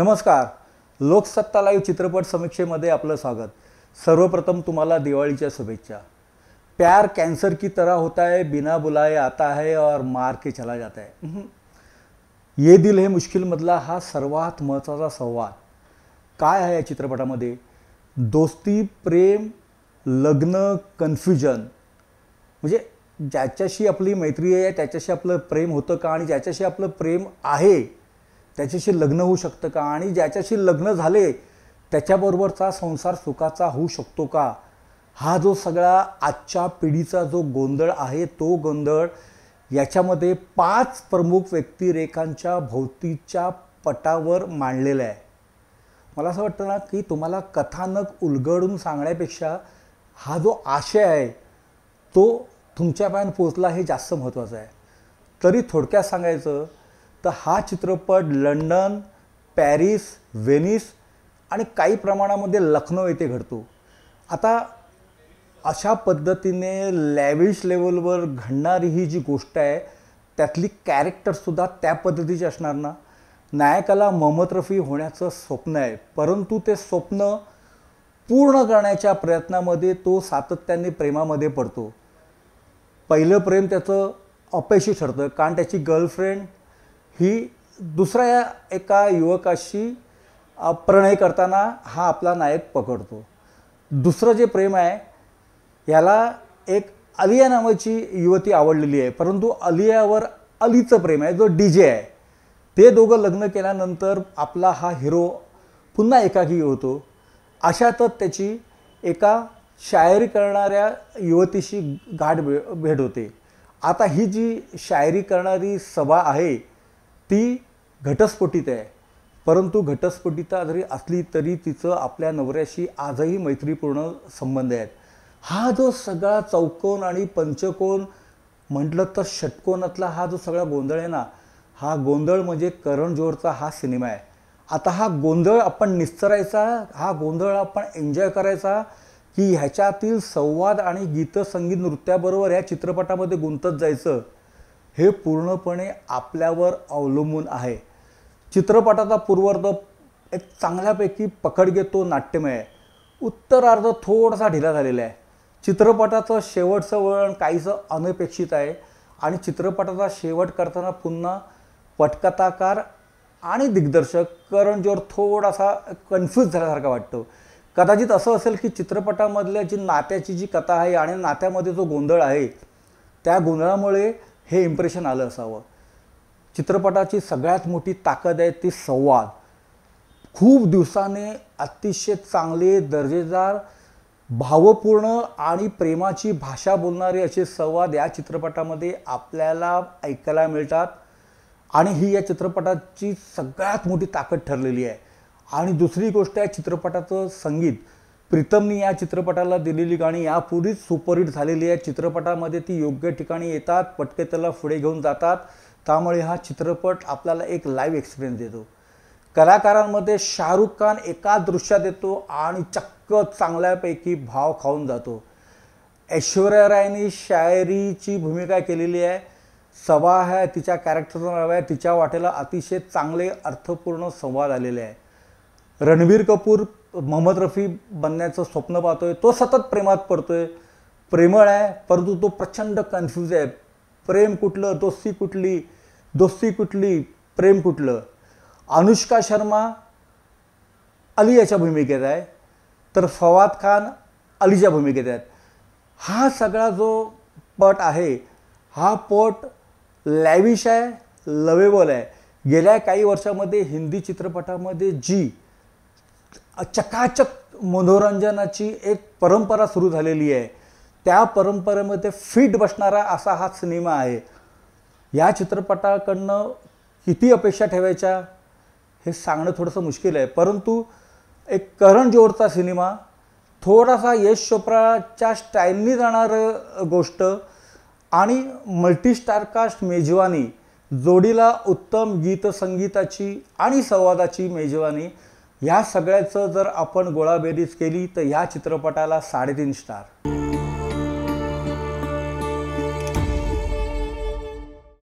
नमस्कार लोकसत्ता लाईव्ह चित्रपट समीक्षेमध्ये आपलं स्वागत सर्वप्रथम तुम्हाला दिवाळीच्या शुभेच्छा प्यार कॅन्सर की तरह होता है बिना बुलाए आता है और मार के चला जाता है ये दिल हे मुश्किलमधला हा सर्वात महत्त्वाचा संवाद काय आहे या चित्रपटामध्ये दोस्ती प्रेम लग्न कन्फ्युजन म्हणजे ज्याच्याशी आपली मैत्री आहे त्याच्याशी आपलं प्रेम होतं का आणि ज्याच्याशी आपलं प्रेम आहे त्याच्याशी लग्न होऊ शकतं का आणि ज्याच्याशी लग्न झाले त्याच्याबरोबरचा संसार सुखाचा होऊ शकतो का हा जो सगळा आजच्या पिढीचा जो गोंधळ आहे तो गोंधळ याच्यामध्ये पाच प्रमुख व्यक्तिरेखांच्या भोवतीच्या पटावर मांडलेला आहे मला असं वाटतं ना की तुम्हाला कथानक उलगडून सांगण्यापेक्षा हा जो आशय आहे तो तुमच्या पायान पोचला हे जास्त महत्त्वाचं आहे तरी थोडक्यात सांगायचं तर हा चित्रपट लंडन पॅरिस व्हेनिस आणि काही प्रमाणामध्ये लखनौ येथे घडतो आता अशा पद्धतीने लॅविश लेवलवर घडणारी ही जी गोष्ट आहे त्यातली कॅरेक्टरसुद्धा त्या पद्धतीची असणार ना नायकाला मोहम्मद रफी होण्याचं स्वप्न आहे परंतु ते स्वप्न पूर्ण करण्याच्या प्रयत्नामध्ये तो सातत्याने प्रेमामध्ये पडतो पहिलं प्रेम त्याचं अपयशी ठरतं कारण त्याची गर्लफ्रेंड ही दुसऱ्या एका युवकाशी प्रणय करताना हा आपला नायक पकडतो दुसरं जे प्रेम आहे याला एक अलिया नावाची युवती आवडलेली आहे परंतु अलियावर अलीचं प्रेम आहे जो डी जे आहे ते दोघं लग्न केल्यानंतर आपला हा हिरो पुन्हा एकाकी होतो अशातच त्याची एका शायरी करणाऱ्या युवतीशी गाठ भे भेट होते आता ही जी शायरी करणारी सभा आहे ती घटस्फोटीत आहे परंतु घटस्फोटीता जरी असली तरी तिचं आपल्या नवऱ्याशी आजही मैत्रीपूर्ण संबंध आहेत हा जो सगळा चौकोन आणि पंचकोन म्हटलं तर षटकोनातला हा जो सगळा गोंधळ आहे ना हा गोंधळ म्हणजे करण जोहरचा हा सिनेमा आहे आता हा गोंधळ आपण निस्तरायचा हा गोंधळ आपण एन्जॉय करायचा की ह्याच्यातील संवाद आणि गीतसंगीत नृत्याबरोबर ह्या चित्रपटामध्ये गुंतत जायचं हे पूर्णपणे आपल्यावर अवलंबून आहे चित्रपटाचा पूर्वार्ध एक चांगल्यापैकी पकड घेतो नाट्यमय उत्तरार्ध थोडासा ढिला झालेला आहे चित्रपटाचं शेवटचं वळण काहीसं अनपेक्षित आहे आणि चित्रपटाचा शेवट करताना पुन्हा पटकथाकार आणि दिग्दर्शक करण जोर थोडासा कन्फ्यूज झाल्यासारखा वाटतो कदाचित असं असेल की चित्रपटामधल्या जी नात्याची जी कथा आहे आणि नात्यामध्ये जो गोंधळ आहे त्या गोंधळामुळे हे इम्प्रेशन आलं असावं चित्रपटाची सगळ्यात मोठी ताकद आहे ती संवाद खूप दिवसाने अतिशय चांगले दर्जेदार भावपूर्ण आणि प्रेमाची भाषा बोलणारे असे संवाद या चित्रपटामध्ये आपल्याला ऐकायला मिळतात आणि ही या चित्रपटाची सगळ्यात मोठी ताकद ठरलेली आहे आणि दुसरी गोष्ट आहे चित्रपटाचं संगीत प्रीतमनी या चित्रपटाला दिलेली गाणी यापूर्वीच सुपरहिट झालेली आहे चित्रपटामध्ये ती योग्य ठिकाणी येतात पटके त्याला पुढे घेऊन जातात त्यामुळे हा चित्रपट आपल्याला एक लाईव्ह एक्सपिरियन्स देतो कलाकारांमध्ये शाहरुख खान एका दृश्यात येतो आणि चक्क चांगल्यापैकी भाव खाऊन जातो ऐश्वर्या रायनी शायरीची भूमिका केलेली आहे सभा आहे तिच्या कॅरेक्टरचं नाव आहे तिच्या वाटेला अतिशय चांगले अर्थपूर्ण संवाद आलेले आहे रणबीर कपूर मोहम्मद रफी बनण्याचं स्वप्न पाहतोय तो सतत प्रेमात पडतोय प्रेमळ आहे परंतु तो प्रचंड कन्फ्यूज आहे प्रेम कुठलं दोस्ती कुठली दोस्ती कुठली प्रेम कुठलं अनुष्का शर्मा अली याच्या भूमिकेत आहे तर फवाद खान अलीच्या भूमिकेत आहेत हा सगळा जो पट आहे हा पट लॅविश आहे लवेबल आहे गेल्या काही वर्षामध्ये हिंदी चित्रपटामध्ये जी चकाचक मनोरंजनाची एक परंपरा सुरू झालेली आहे त्या परंपरेमध्ये फिट बसणारा असा हा सिनेमा आहे या चित्रपटाकडनं किती अपेक्षा ठेवायच्या हे सांगणं थोडंसं मुश्किल आहे परंतु एक करण जोहरचा सिनेमा थोडासा यश चोप्राच्या स्टाईलनी जाणारं गोष्ट आणि मल्टीस्टारकास्ट मेजवानी जोडीला उत्तम गीतसंगीताची आणि संवादाची मेजवानी या सगळ्याचं जर आपण गोळाबेरीज केली तर या चित्रपटाला साडेतीन स्टार